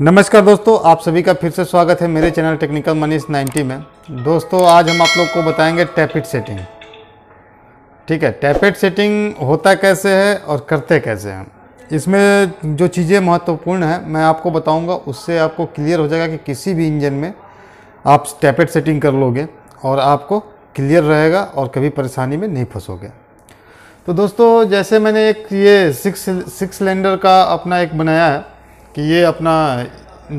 नमस्कार दोस्तों आप सभी का फिर से स्वागत है मेरे चैनल टेक्निकल मनीष 90 में दोस्तों आज हम आप लोग को बताएंगे टैपिट सेटिंग ठीक है टैपिट सेटिंग होता कैसे है और करते कैसे हैं इसमें जो चीज़ें महत्वपूर्ण हैं मैं आपको बताऊंगा उससे आपको क्लियर हो जाएगा कि किसी भी इंजन में आप टैपेट सेटिंग कर लोगे और आपको क्लियर रहेगा और कभी परेशानी में नहीं फंसोगे तो दोस्तों जैसे मैंने एक ये सिक्स सिक्स सिलेंडर का अपना एक बनाया है कि ये अपना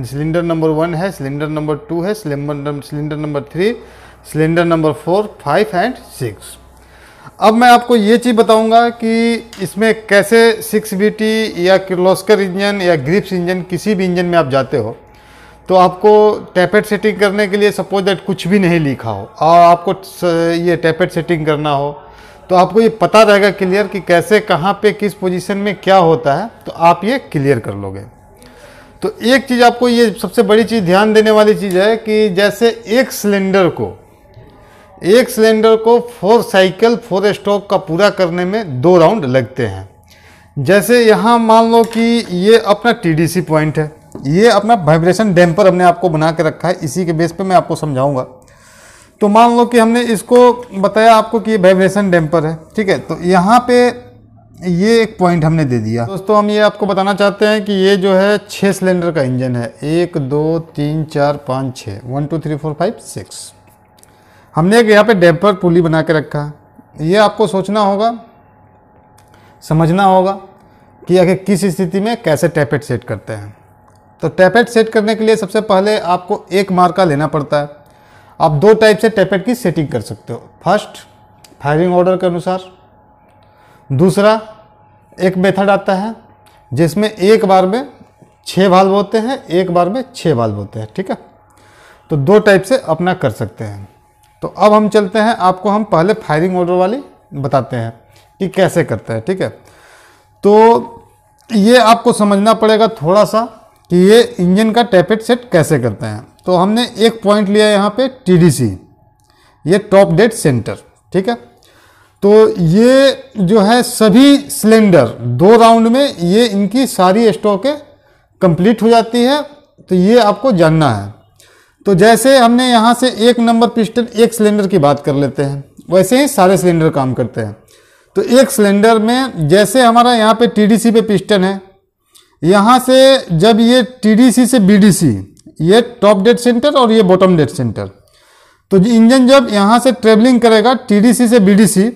सिलेंडर नंबर वन है सिलेंडर नंबर टू है cylinder cylinder number three cylinder number four five and six अब मैं आपको ये चीज़ बताऊंगा कि इसमें कैसे सिक्स बी या किर्लोस्कर इंजन या ग्रिप्स इंजन किसी भी इंजन में आप जाते हो तो आपको टैपेट सेटिंग करने के लिए सपोज दैट कुछ भी नहीं लिखा हो और आपको ये टैपेट सेटिंग करना हो तो आपको ये पता रहेगा क्लियर कि कैसे कहाँ पे किस पोजीशन में क्या होता है तो आप ये क्लियर कर लोगे तो एक चीज़ आपको ये सबसे बड़ी चीज़ ध्यान देने वाली चीज़ है कि जैसे एक सिलेंडर को एक सिलेंडर को फोर साइकिल फोर स्ट्रोक का पूरा करने में दो राउंड लगते हैं जैसे यहाँ मान लो कि ये अपना टी पॉइंट है ये अपना वाइब्रेशन डैम्पर हमने आपको बना के रखा है इसी के बेस पे मैं आपको समझाऊंगा तो मान लो कि हमने इसको बताया आपको कि ये वाइब्रेशन डैम्पर है ठीक है तो यहाँ पे ये एक पॉइंट हमने दे दिया दोस्तों हम ये आपको बताना चाहते हैं कि ये जो है छः सिलेंडर का इंजन है एक दो तीन चार पाँच छः one two three four five six हमने एक यहाँ पे डेम्पर पुली बना के रखा ये आपको सोचना होगा समझना होगा कि आखिर किस स्थिति में कैसे टैपेट सेट करते हैं तो टैपेट सेट करने के लिए सबसे पहले आपको एक मार्का लेना पड़ता है आप दो टाइप से टैपेट की सेटिंग कर सकते हो फर्स्ट फायरिंग ऑर्डर के अनुसार दूसरा एक मेथड आता है जिसमें एक बार में छः वाल्व होते हैं एक बार में छः वाल्व होते हैं ठीक है तो दो टाइप से अपना कर सकते हैं तो अब हम चलते हैं आपको हम पहले फायरिंग ऑर्डर वाली बताते हैं कि कैसे करते हैं ठीक है तो ये आपको समझना पड़ेगा थोड़ा सा कि ये इंजन का टैपेट सेट कैसे करते हैं तो हमने एक पॉइंट लिया यहाँ पे टीडीसी ये टॉप डेट सेंटर ठीक है तो ये जो है सभी सिलेंडर दो राउंड में ये इनकी सारी स्टॉकें कंप्लीट हो जाती है तो ये आपको जानना है तो जैसे हमने यहाँ से एक नंबर पिस्टन एक सिलेंडर की बात कर लेते हैं वैसे ही सारे सिलेंडर काम करते हैं तो एक सिलेंडर में जैसे हमारा यहाँ पे टीडीसी पे पिस्टन है यहाँ से जब ये टीडीसी से बीडीसी ये टॉप डेड सेंटर और ये बॉटम डेड सेंटर तो इंजन जब यहाँ से ट्रेवलिंग करेगा टीडीसी से बीडीसी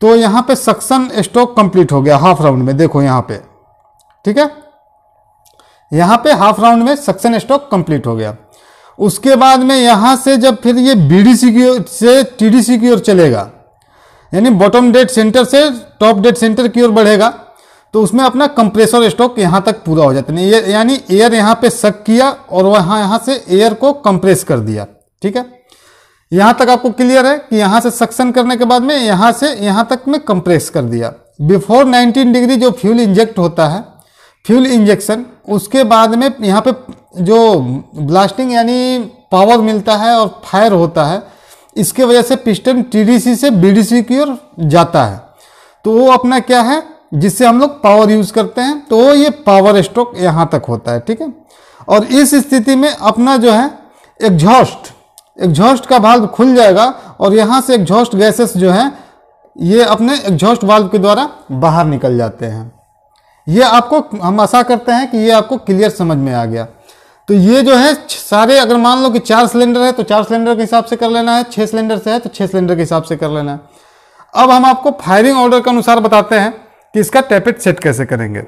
तो यहाँ पे सक्शन स्ट्रोक कंप्लीट हो गया हाफ राउंड में देखो यहाँ पे ठीक है यहाँ पे हाफ राउंड में सक्शन स्ट्रोक कंप्लीट हो गया उसके बाद में यहाँ से जब फिर ये बीडीसी की ओर से टीडीसी की ओर चलेगा यानी बॉटम डेड सेंटर से टॉप डेड सेंटर की ओर बढ़ेगा तो उसमें अपना कंप्रेसर स्ट्रोक यहाँ तक पूरा हो जाता है यानी एयर यहाँ पे सक किया और वहाँ यहाँ से एयर को कंप्रेस कर दिया ठीक है यहाँ तक आपको क्लियर है कि यहाँ से सक्शन करने के बाद में यहाँ से यहाँ तक में कंप्रेस कर दिया बिफोर 19 डिग्री जो फ्यूल इंजेक्ट होता है फ्यूल इंजेक्शन उसके बाद में यहाँ पे जो ब्लास्टिंग यानी पावर मिलता है और फायर होता है इसके वजह से पिस्टन टी से बी की ओर जाता है तो वो अपना क्या है जिससे हम लोग पावर यूज़ करते हैं तो ये पावर स्ट्रोक यहाँ तक होता है ठीक है और इस स्थिति में अपना जो है एग्जॉस्ट एग्जॉस्ट का वाल्व खुल जाएगा और यहाँ से एग्जॉस्ट गैसेस जो हैं ये अपने एग्जॉस्ट वाल्व के द्वारा बाहर निकल जाते हैं ये आपको हम आशा करते हैं कि ये आपको क्लियर समझ में आ गया तो ये जो है सारे अगर मान लो कि चार सिलेंडर है तो चार सिलेंडर के हिसाब से कर लेना है छः सिलेंडर से है तो छः सिलेंडर के हिसाब से कर लेना है अब हम आपको फायरिंग ऑर्डर के अनुसार बताते हैं कि इसका टैपेट सेट कैसे करेंगे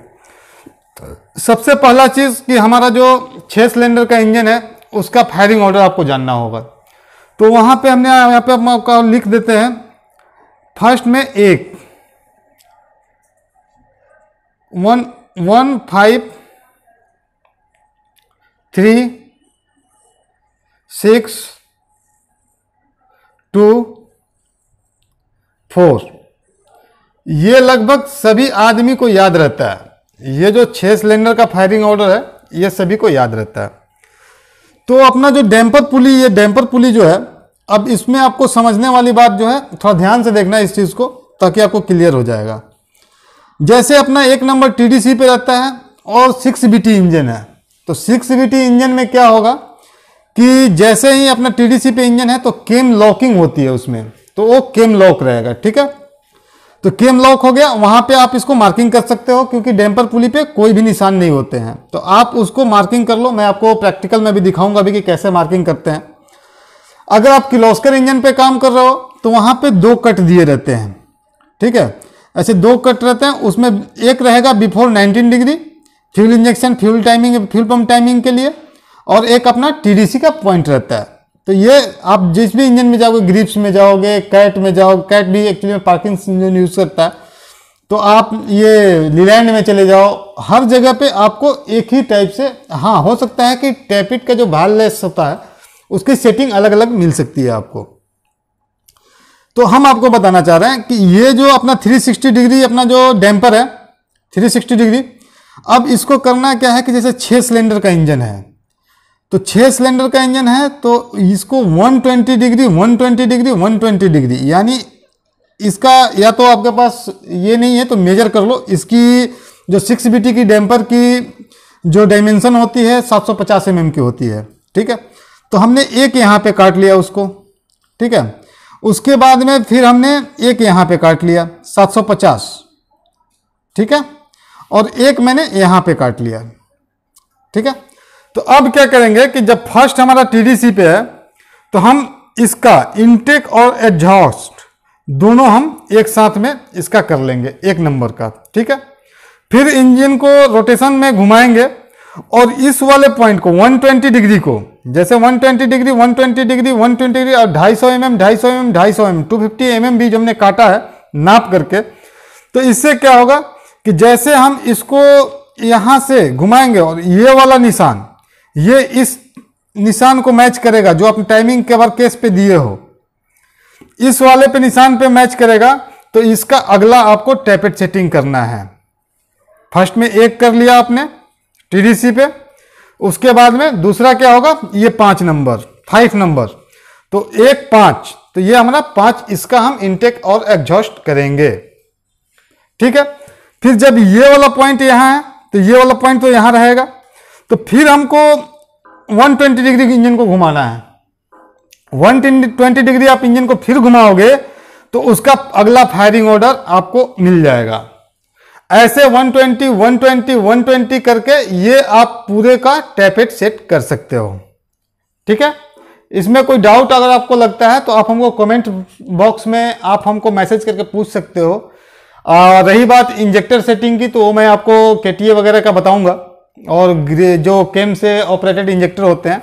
सबसे पहला चीज़ कि हमारा जो छः सिलेंडर का इंजन है उसका फायरिंग ऑर्डर आपको जानना होगा तो वहाँ पे हमने यहाँ पे हम आपका लिख देते हैं फर्स्ट में एक one one five three six two four ये लगभग सभी आदमी को याद रहता है ये जो छः सिलेंडर का फायरिंग ऑर्डर है ये सभी को याद रहता है तो अपना जो डैम्पर पुली ये डैम्पर पुली जो है अब इसमें आपको समझने वाली बात जो है थोड़ा ध्यान से देखना है इस चीज़ को ताकि आपको क्लियर हो जाएगा जैसे अपना एक नंबर टीडीसी पे रहता है और सिक्स बीटी इंजन है तो सिक्स बीटी इंजन में क्या होगा कि जैसे ही अपना टीडीसी पे इंजन है तो केम लॉकिंग होती है उसमें तो वो केम लॉक रहेगा ठीक है तो केम लॉक हो गया वहां पे आप इसको मार्किंग कर सकते हो क्योंकि डैम्पर पुली पे कोई भी निशान नहीं होते हैं तो आप उसको मार्किंग कर लो मैं आपको प्रैक्टिकल में भी दिखाऊंगा अभी कि कैसे मार्किंग करते हैं अगर आप किलोस्कर इंजन पे काम कर रहे हो तो वहां पे दो कट दिए रहते हैं ठीक है ऐसे दो कट रहते हैं उसमें एक रहेगा before nineteen degree fuel injection fuel timing fuel pump timing के लिए और एक अपना टी का पॉइंट रहता है तो ये आप जिस भी इंजन में जाओगे ग्रिप्स में जाओगे कैट में जाओगे कैट भी एक्चुअली में पार्किंग इंजन यूज़ करता है तो आप ये लीलैंड में चले जाओ हर जगह पे आपको एक ही टाइप से हाँ हो सकता है कि टैपिट का जो वायरलेस होता है उसकी सेटिंग अलग अलग मिल सकती है आपको तो हम आपको बताना चाह रहे हैं कि ये जो अपना 360 डिग्री अपना जो डैम्पर है 360 डिग्री अब इसको करना क्या है कि जैसे छः सिलेंडर का इंजन है तो छः सिलेंडर का इंजन है तो इसको 120 डिग्री 120 डिग्री 120 डिग्री यानी इसका या तो आपके पास ये नहीं है तो मेजर कर लो इसकी जो सिक्स बी की डैम्पर की जो डायमेंशन होती है 750 सौ mm की होती है ठीक है तो हमने एक यहाँ पे काट लिया उसको ठीक है उसके बाद में फिर हमने एक यहाँ पे काट लिया 750 ठीक है और एक मैंने यहाँ पे काट लिया ठीक है तो अब क्या करेंगे कि जब फर्स्ट हमारा टीडीसी पे है तो हम इसका इनटेक और एग्जॉस्ट दोनों हम एक साथ में इसका कर लेंगे एक नंबर का ठीक है फिर इंजन को रोटेशन में घुमाएंगे और इस वाले पॉइंट को 120 डिग्री को जैसे 120 डिग्री 120 डिग्री 120 डिग्री और 250 सौ एम एम ढाई सौ एम mm, एम ढाई सौ M two fifty M M भी जो हमने काटा है नाप करके तो इससे क्या होगा कि जैसे हम इसको यहां से घुमाएंगे और ये वाला निशान ये इस निशान को मैच करेगा जो आपने टाइमिंग कवर केस पे दिए हो इस वाले पे निशान पे मैच करेगा तो इसका अगला आपको टैपेट सेटिंग करना है फर्स्ट में एक कर लिया आपने टीडीसी पे उसके बाद में दूसरा क्या होगा ये पांच नंबर फाइव नंबर तो एक पांच तो ये हमारा पांच इसका हम इनटेक और एग्जॉस्ट करेंगे ठीक है फिर जब ये वाला पॉइंट यहां है तो ये वाला पॉइंट तो यहां रहेगा तो फिर हमको 120 डिग्री के इंजन को घुमाना है 120 डिग्री आप इंजन को फिर घुमाओगे तो उसका अगला फायरिंग ऑर्डर आपको मिल जाएगा ऐसे 120, 120, 120 करके ये आप पूरे का टैपेट सेट कर सकते हो ठीक है इसमें कोई डाउट अगर आपको लगता है तो आप हमको कमेंट बॉक्स में आप हमको मैसेज करके पूछ सकते हो आ, रही बात इंजेक्टर सेटिंग की तो मैं आपको के वगैरह का बताऊंगा और जो केम से ऑपरेटेड इंजेक्टर होते हैं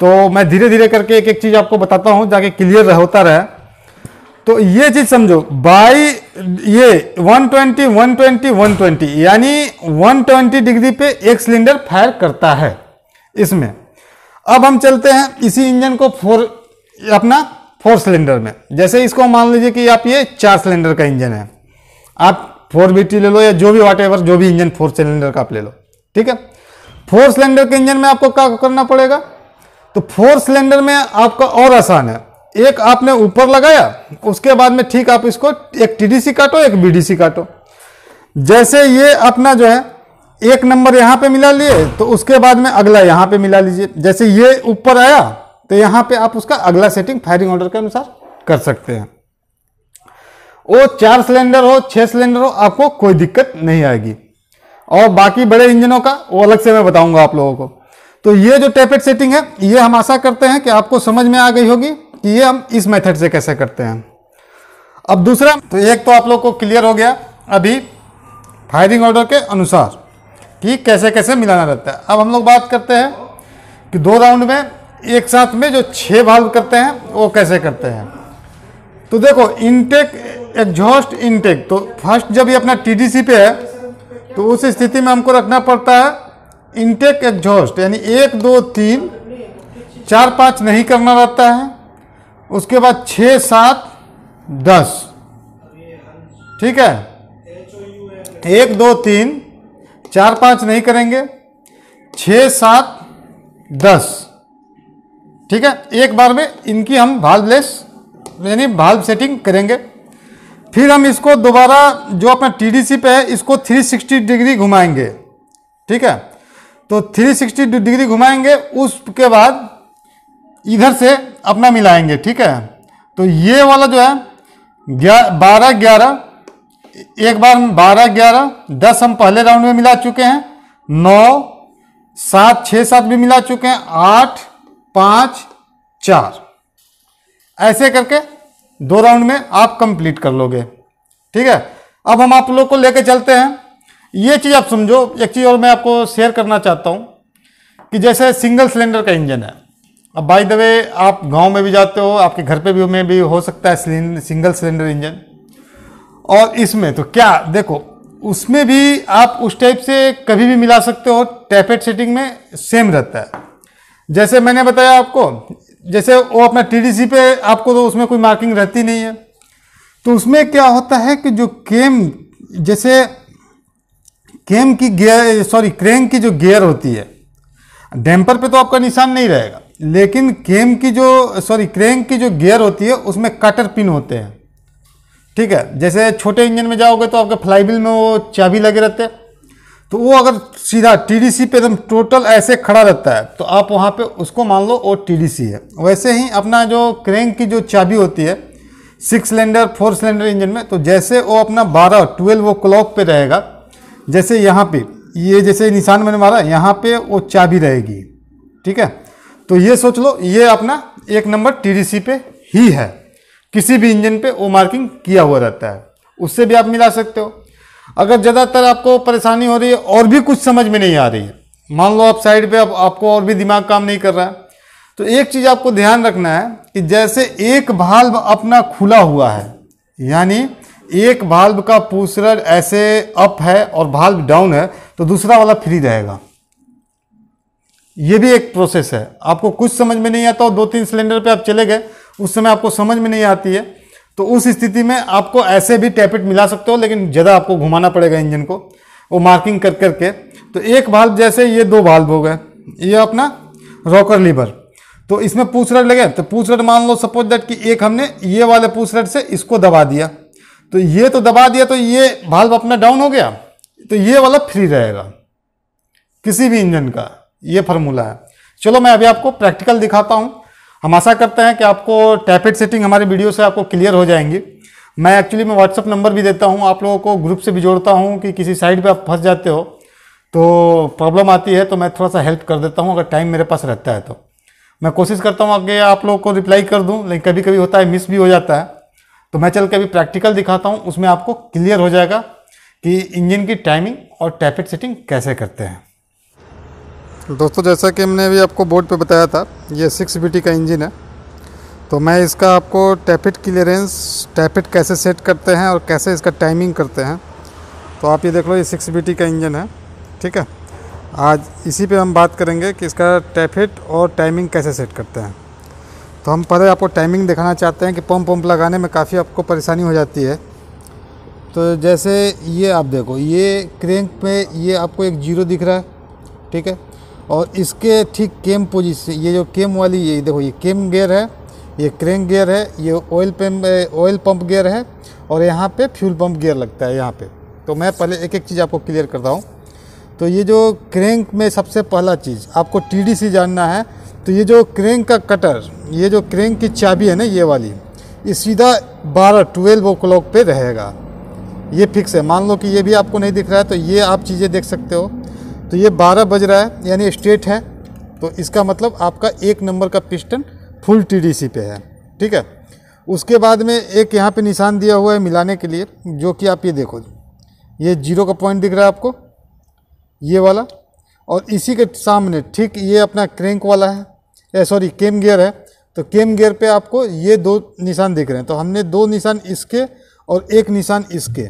तो मैं धीरे धीरे करके एक एक चीज़ आपको बताता हूँ जाके क्लियर होता रहे तो ये चीज़ समझो बाई ये 120 120 120 यानी 120 डिग्री पे एक सिलेंडर फायर करता है इसमें अब हम चलते हैं इसी इंजन को फोर अपना फोर सिलेंडर में जैसे इसको मान लीजिए कि आप ये चार सिलेंडर का इंजन है आप फोर बी ले लो या जो भी वाट जो भी इंजन फोर सिलेंडर का आप ले लो ठीक है फोर सिलेंडर के इंजन में आपको क्या करना पड़ेगा तो फोर सिलेंडर में आपका और आसान है एक आपने ऊपर लगाया उसके बाद में ठीक आप इसको एक टीडीसी काटो एक बीडीसी काटो जैसे ये अपना जो है एक नंबर यहाँ पे मिला लिए तो उसके बाद में अगला यहाँ पे मिला लीजिए जैसे ये ऊपर आया तो यहाँ पे आप उसका अगला सेटिंग फायरिंग ऑर्डर के अनुसार कर सकते हैं वो चार सिलेंडर हो छः सिलेंडर हो आपको कोई दिक्कत नहीं आएगी और बाकी बड़े इंजनों का वो अलग से मैं बताऊंगा आप लोगों को तो ये जो टेपेट सेटिंग है ये हम आशा करते हैं कि आपको समझ में आ गई होगी कि ये हम इस मेथड से कैसे करते हैं अब दूसरा तो एक तो आप लोग को क्लियर हो गया अभी फायरिंग ऑर्डर के अनुसार कि कैसे कैसे मिलाना रहता है अब हम लोग बात करते हैं कि दो राउंड में एक साथ में जो छः भाग करते हैं वो कैसे करते हैं तो देखो इनटेक एग्जॉस्ट इनटेक तो फर्स्ट जब ये अपना टीडीसी पे है तो उस स्थिति में हमको रखना पड़ता है इनटेक एग्जॉस्ट यानी एक दो तीन चार पाँच नहीं करना रहता है उसके बाद छः सात दस ठीक है एक दो तीन चार पाँच नहीं करेंगे छः सात दस ठीक है एक बार में इनकी हम भाल्वलेस यानी भाल्व सेटिंग करेंगे फिर हम इसको दोबारा जो अपना टी पे है इसको 360 डिग्री घुमाएंगे ठीक है तो 360 डिग्री घुमाएंगे उसके बाद इधर से अपना मिलाएंगे ठीक है तो ये वाला जो है बारह ग्यारह एक बार हम बारह ग्यारह दस हम पहले राउंड में मिला चुके हैं नौ सात छः सात भी मिला चुके हैं आठ पाँच चार ऐसे करके दो राउंड में आप कंप्लीट कर लोगे ठीक है अब हम आप लोग को लेकर चलते हैं ये चीज़ आप समझो एक चीज़ और मैं आपको शेयर करना चाहता हूँ कि जैसे सिंगल सिलेंडर का इंजन है अब बाई द वे आप गांव में भी जाते हो आपके घर पे भी में भी हो सकता है सिंगल सिलेंडर इंजन और इसमें तो क्या देखो उसमें भी आप उस टाइप से कभी भी मिला सकते हो टैपेट सेटिंग में सेम रहता है जैसे मैंने बताया आपको जैसे वो अपना टीडीसी पे आपको तो उसमें कोई मार्किंग रहती नहीं है तो उसमें क्या होता है कि जो केम जैसे केम की गियर सॉरी क्रेन की जो गियर होती है डैम्पर पे तो आपका निशान नहीं रहेगा लेकिन केम की जो सॉरी क्रेन की जो गियर होती है उसमें कटर पिन होते हैं ठीक है जैसे छोटे इंजन में जाओगे तो आपके फ्लाईबिल में वो चाबी लगे रहते हैं तो वो अगर सीधा टीडीसी पे एकदम टोटल ऐसे खड़ा रहता है तो आप वहाँ पे उसको मान लो वो टीडीसी है वैसे ही अपना जो क्रेंक की जो चाबी होती है six cylinder four cylinder engine में तो जैसे वो अपना बारह ट्वेल्व वो क्लॉक पे रहेगा जैसे यहाँ पे ये जैसे निशान मैंने मारा यहाँ पे वो चाबी रहेगी ठीक है तो ये सोच लो ये अपना एक नंबर सी पे ही है किसी भी इंजन पर वो मार्किंग किया हुआ रहता है उससे भी आप मिला सकते हो अगर ज़्यादातर आपको परेशानी हो रही है और भी कुछ समझ में नहीं आ रही है मान लो आप साइड पे आप, आपको और भी दिमाग काम नहीं कर रहा है तो एक चीज़ आपको ध्यान रखना है कि जैसे एक भाल्व अपना खुला हुआ है यानी एक भाल्व का पूसरर ऐसे अप है और भाल्व डाउन है तो दूसरा वाला फ्री रहेगा ये भी एक प्रोसेस है आपको कुछ समझ में नहीं आता और दो तीन सिलेंडर पे आप चले गए उस समय आपको समझ में नहीं आती है तो उस स्थिति में आपको ऐसे भी टैपेट मिला सकते हो लेकिन ज़्यादा आपको घुमाना पड़ेगा इंजन को वो मार्किंग कर करके तो एक भाल्व जैसे ये दो भाल्व हो गए ये अपना रॉकर लीवर तो इसमें पूछ रट लगे तो पूछ रट मान लो सपोज दैट कि एक हमने ये वाले पूछ रट से इसको दबा दिया तो ये तो दबा दिया तो ये भाल्व अपना डाउन हो गया तो ये वाला फ्री रहेगा किसी भी इंजन का ये फार्मूला है चलो मैं अभी आपको प्रैक्टिकल दिखाता हूँ हम आशा करते हैं कि आपको टैपेट सेटिंग हमारे वीडियो से आपको क्लियर हो जाएंगी मैं एक्चुअली मैं व्हाट्सअप नंबर भी देता हूँ आप लोगों को ग्रुप से भी जोड़ता हूँ कि किसी साइड पे आप फंस जाते हो तो प्रॉब्लम आती है तो मैं थोड़ा सा हेल्प कर देता हूँ अगर टाइम मेरे पास रहता है तो मैं कोशिश करता हूँ आगे आप लोगों को रिप्लाई कर दूँ लेकिन कभी कभी होता है मिस भी हो जाता है तो मैं चल के अभी प्रैक्टिकल दिखाता हूँ उसमें आपको क्लियर हो जाएगा कि इंजन की टाइमिंग और टैपेट सेटिंग कैसे करते हैं दोस्तों जैसा कि हमने अभी आपको बोर्ड पे बताया था ये सिक्स बी का इंजन है तो मैं इसका आपको टैपिट क्लियरेंस टैपिट कैसे सेट करते हैं और कैसे इसका टाइमिंग करते हैं तो आप ये देख लो ये सिक्स बी का इंजन है ठीक है आज इसी पे हम बात करेंगे कि इसका टैपिट और टाइमिंग कैसे सेट करते हैं तो हम पहले आपको टाइमिंग दिखाना चाहते हैं कि पम्प पम्प लगाने में काफ़ी आपको परेशानी हो जाती है तो जैसे ये आप देखो ये क्रेंक पे ये आपको एक जीरो दिख रहा है ठीक है और इसके ठीक केम पोजिशन ये जो केम वाली ये देखो ये केम गेयर है ये क्रेन गेयर है ये oil pump oil pump gear है और यहाँ पे फ्यूल पंप गेयर लगता है यहाँ पे तो मैं पहले एक एक चीज़ आपको क्लियर करता हूँ तो ये जो क्रेंक में सबसे पहला चीज़ आपको टी जानना है तो ये जो क्रेंक का कटर ये जो क्रेंक की चाबी है ना ये वाली ये सीधा बारह ट्वेल्व ओ क्लॉक पर रहेगा ये फिक्स है मान लो कि ये भी आपको नहीं दिख रहा है तो ये आप चीज़ें देख सकते हो तो ये 12 बज रहा है यानी स्ट्रेट है तो इसका मतलब आपका एक नंबर का पिस्टन फुल टीडीसी पे है ठीक है उसके बाद में एक यहाँ पे निशान दिया हुआ है मिलाने के लिए जो कि आप ये देखो ये जीरो का पॉइंट दिख रहा है आपको ये वाला और इसी के सामने ठीक ये अपना क्रेंक वाला है सॉरी केम गियर है तो केम गियर पर आपको ये दो निशान दिख रहे हैं तो हमने दो निशान इसके और एक निशान इसके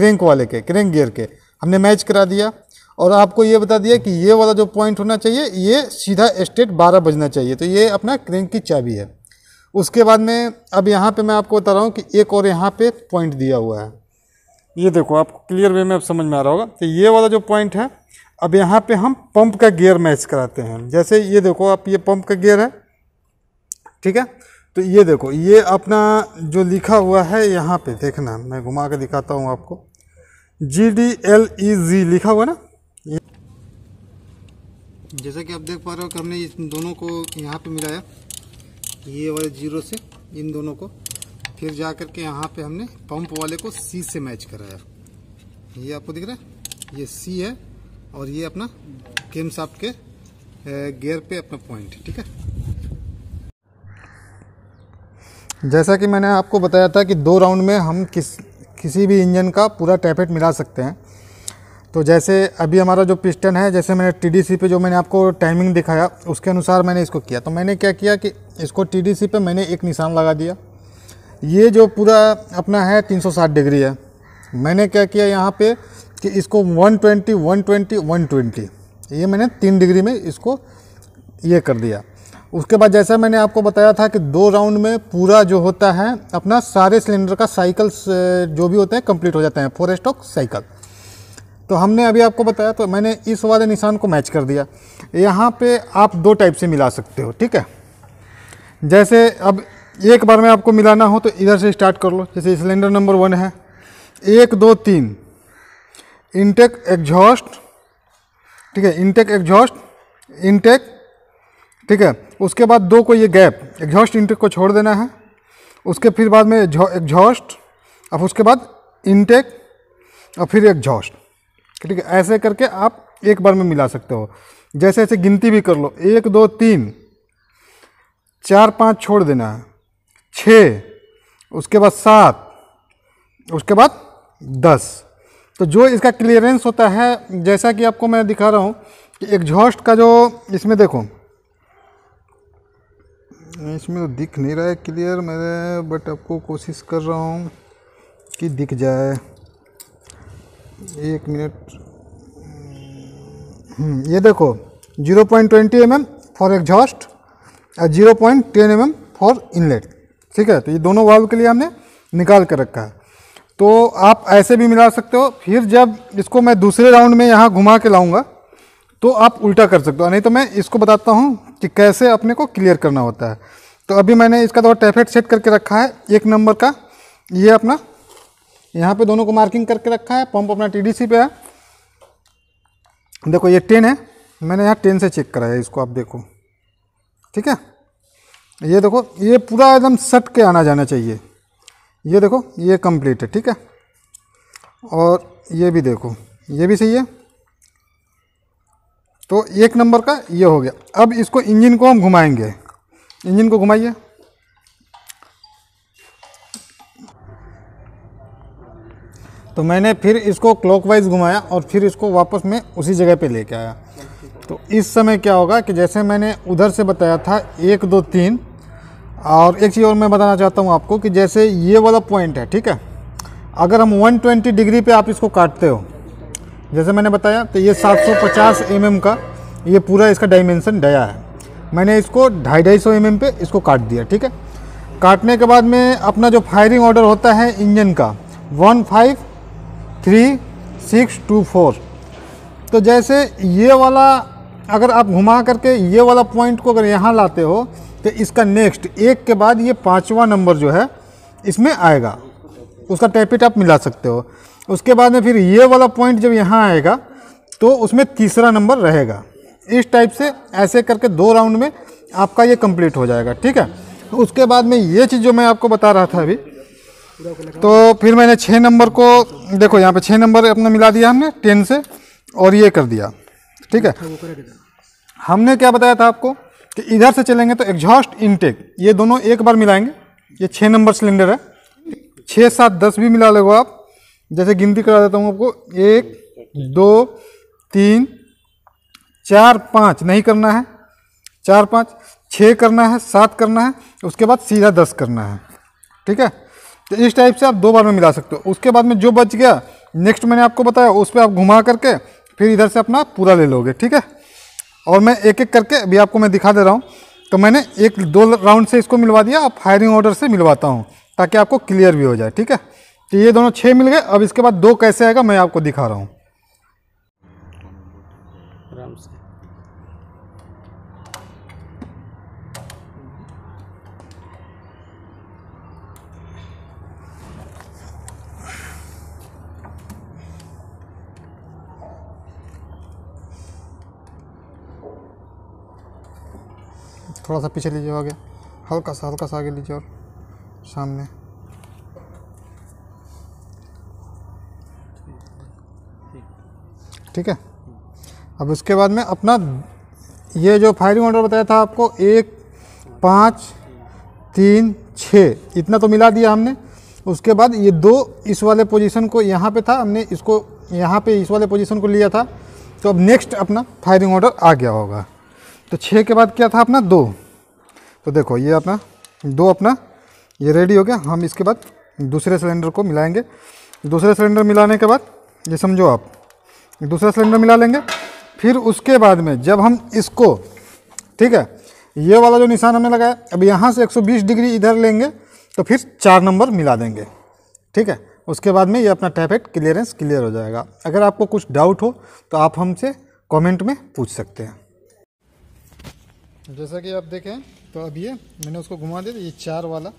क्रेंक वाले के क्रेंक गियर के हमने मैच करा दिया और आपको ये बता दिया कि ये वाला जो पॉइंट होना चाहिए ये सीधा स्टेट बारह बजना चाहिए तो ये अपना क्रेंक की चाबी है उसके बाद में अब यहाँ पे मैं आपको बता रहा हूँ कि एक और यहाँ पे पॉइंट दिया हुआ है ये देखो आपको क्लियर वे में अब समझ में आ रहा होगा तो ये वाला जो पॉइंट है अब यहाँ पर हम पम्प का गेयर मैच कराते हैं जैसे ये देखो आप ये पम्प का गेयर है ठीक है तो ये देखो ये अपना जो लिखा हुआ है यहाँ पर देखना मैं घुमा के दिखाता हूँ आपको जी डी एल ई जी लिखा हुआ ना जैसा कि आप देख पा रहे हो कि हमने इन दोनों को यहाँ पे मिलाया ये वाले जीरो से इन दोनों को फिर जा करके यहाँ पे हमने पंप वाले को सी से मैच कराया ये आपको दिख रहा है ये सी है और ये अपना केम साफ के गेयर पे अपना पॉइंट ठीक है जैसा कि मैंने आपको बताया था कि दो राउंड में हम किस किसी भी इंजन का पूरा टैपेट मिला सकते हैं तो जैसे अभी हमारा जो पिस्टन है जैसे मैंने टीडीसी पे जो मैंने आपको टाइमिंग दिखाया उसके अनुसार मैंने इसको किया तो मैंने क्या किया कि इसको टीडीसी पे मैंने एक निशान लगा दिया ये जो पूरा अपना है 360 डिग्री है मैंने क्या किया यहाँ पे कि इसको 120 120 120 ये मैंने तीन डिग्री में इसको ये कर दिया उसके बाद जैसा मैंने आपको बताया था कि दो राउंड में पूरा जो होता है अपना सारे सिलेंडर का साइकिल्स जो भी होते हैं कंप्लीट हो जाते हैं फोर स्टॉक साइकिल तो हमने अभी आपको बताया तो मैंने इस वाले निशान को मैच कर दिया यहाँ पे आप दो टाइप से मिला सकते हो ठीक है जैसे अब एक बार में आपको मिलाना हो तो इधर से स्टार्ट कर लो जैसे सिलेंडर नंबर वन है एक दो तीन इंटेक एग्जॉस्ट ठीक है इनटेक एग्जॉस्ट इनटेक ठीक है उसके बाद दो को ये गैप एग्जॉस्ट इनटेक को छोड़ देना है उसके फिर बाद में एग्जॉस्ट अब उसके बाद इंटेक और फिर एग्जॉस्ट ठीक है ऐसे करके आप एक बार में मिला सकते हो जैसे ऐसे गिनती भी कर लो एक दो तीन चार पाँच छोड़ देना है छः उसके बाद सात उसके बाद दस तो जो इसका क्लियरेंस होता है जैसा कि आपको मैं दिखा रहा हूँ कि एग्जॉस्ट का जो इसमें देखो इसमें तो दिख नहीं रहा है क्लियर मेरे बट आपको कोशिश कर रहा हूँ कि दिख जाए एक मिनट हम्म, ये देखो zero point twenty M M for exhaust और zero point ten M M for inlet ठीक है तो ये दोनों वाल्व के लिए हमने निकाल कर रखा है तो आप ऐसे भी मिला सकते हो फिर जब इसको मैं दूसरे राउंड में यहाँ घुमा के लाऊंगा तो आप उल्टा कर सकते हो नहीं तो मैं इसको बताता हूँ कि कैसे अपने को क्लियर करना होता है तो अभी मैंने इसका थोड़ा टैफेट सेट करके रखा है एक नंबर का ये अपना यहाँ पे दोनों को मार्किंग करके रखा है पंप अपना टीडीसी पे है देखो ये टेन है मैंने यहाँ टेन से चेक कराया इसको आप देखो ठीक है ये देखो ये पूरा एकदम सट के आना जाना चाहिए ये देखो ये कंप्लीट है ठीक है और ये भी देखो ये भी सही है तो एक नंबर का ये हो गया अब इसको इंजन को हम घुमाएंगे इंजन को घुमाइए तो मैंने फिर इसको क्लॉकवाइज घुमाया और फिर इसको वापस मैं उसी जगह पे लेके आया तो इस समय क्या होगा कि जैसे मैंने उधर से बताया था एक दो तीन और एक चीज़ और मैं बताना चाहता हूँ आपको कि जैसे ये वाला पॉइंट है ठीक है अगर हम 120 डिग्री पे आप इसको काटते हो जैसे मैंने बताया तो ये 750 mm का ये पूरा इसका डायमेंसन डया है मैंने इसको ढाई ढाई सौ एम पे इसको काट दिया ठीक है काटने के बाद में अपना जो फायरिंग ऑर्डर होता है इंजन का one five three six two four तो जैसे ये वाला अगर आप घुमा करके ये वाला पॉइंट को अगर यहाँ लाते हो तो इसका नेक्स्ट एक के बाद ये पाँचवा नंबर जो है इसमें आएगा उसका टैपिट आप मिला सकते हो उसके बाद में फिर ये वाला पॉइंट जब यहाँ आएगा तो उसमें तीसरा नंबर रहेगा इस टाइप से ऐसे करके दो राउंड में आपका ये कंप्लीट हो जाएगा ठीक है उसके बाद में ये चीज़ जो मैं आपको बता रहा था अभी तो फिर मैंने छः नंबर को देखो यहाँ पे छः नंबर अपना मिला दिया हमने टेन से और ये कर दिया ठीक है हमने क्या बताया था आपको कि इधर से चलेंगे तो एग्जॉस्ट इनटेक ये दोनों एक बार मिलाएंगे ये छः नंबर सिलेंडर है छः सात दस भी मिला लेगा आप जैसे गिनती करा देता हूँ आपको एक दो तीन चार पाँच नहीं करना है चार पाँच छः करना है सात करना है उसके बाद सीधा दस करना है ठीक है तो इस टाइप से आप दो बार में मिला सकते हो उसके बाद में जो बच गया नेक्स्ट मैंने आपको बताया उस पर आप घुमा करके फिर इधर से अपना पूरा ले लोगे ठीक है और मैं एक एक करके अभी आपको मैं दिखा दे रहा हूँ तो मैंने एक दो राउंड से इसको मिलवा दिया और फायरिंग ऑर्डर से मिलवाता हूँ ताकि आपको क्लियर भी हो जाए ठीक है तो ये दोनों छः मिल गए अब इसके बाद दो कैसे आएगा मैं आपको दिखा रहा हूँ थोड़ा सा पीछे लीजिए आगे हल्का सा हल्का सा आगे लीजिए और सामने ठीक है अब उसके बाद में अपना ये जो फायरिंग ऑर्डर बताया था आपको एक पाँच तीन छः इतना तो मिला दिया हमने उसके बाद ये दो इस वाले पोजीशन को यहाँ पे था हमने इसको यहाँ पे इस वाले पोजीशन को लिया था तो अब नेक्स्ट अपना फायरिंग ऑर्डर आ गया होगा तो छः के बाद क्या था अपना दो तो देखो ये अपना दो अपना ये रेडी हो गया हम इसके बाद दूसरे सिलेंडर को मिलाएंगे दूसरे सिलेंडर मिलाने के बाद ये समझो आप दूसरा सिलेंडर मिला लेंगे फिर उसके बाद में जब हम इसको ठीक है ये वाला जो निशान हमने लगाया अब यहाँ से 120 डिग्री इधर लेंगे तो फिर चार नंबर मिला देंगे ठीक है उसके बाद में ये अपना टैपेट क्लियरेंस क्लियर हो जाएगा अगर आपको कुछ डाउट हो तो आप हमसे कमेंट में पूछ सकते हैं जैसा कि आप देखें तो अब ये मैंने उसको घुमा दिया तो ये चार वाला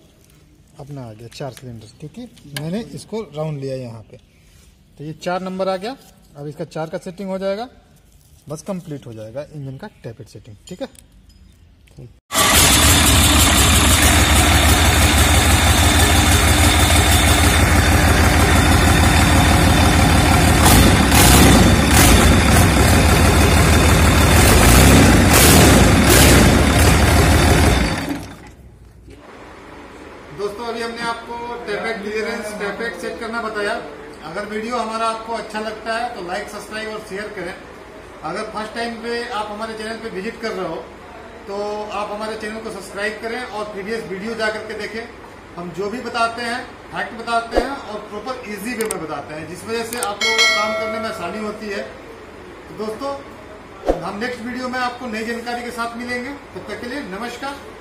अपना आ गया चार सिलेंडर क्योंकि मैंने इसको राउंड लिया यहाँ पे तो ये चार नंबर आ गया अब इसका चार का सेटिंग हो जाएगा बस कंप्लीट हो जाएगा इंजन का टैपेट सेटिंग ठीक है हमने आपको टेपेक क्लियरेंस टेपेक चेक करना बताया अगर वीडियो हमारा आपको अच्छा लगता है तो लाइक सब्सक्राइब और शेयर करें अगर फर्स्ट टाइम पे आप हमारे चैनल पे विजिट कर रहे हो तो आप हमारे चैनल को सब्सक्राइब करें और प्रीवियस वीडियो जा करके देखें हम जो भी बताते हैं फैक्ट बताते हैं और प्रॉपर इजी वे में बताते हैं जिस वजह से आप लोगों को काम करने में आसानी होती है तो दोस्तों हम नेक्स्ट वीडियो में आपको नई जानकारी के साथ मिलेंगे तब तो तक के लिए नमस्कार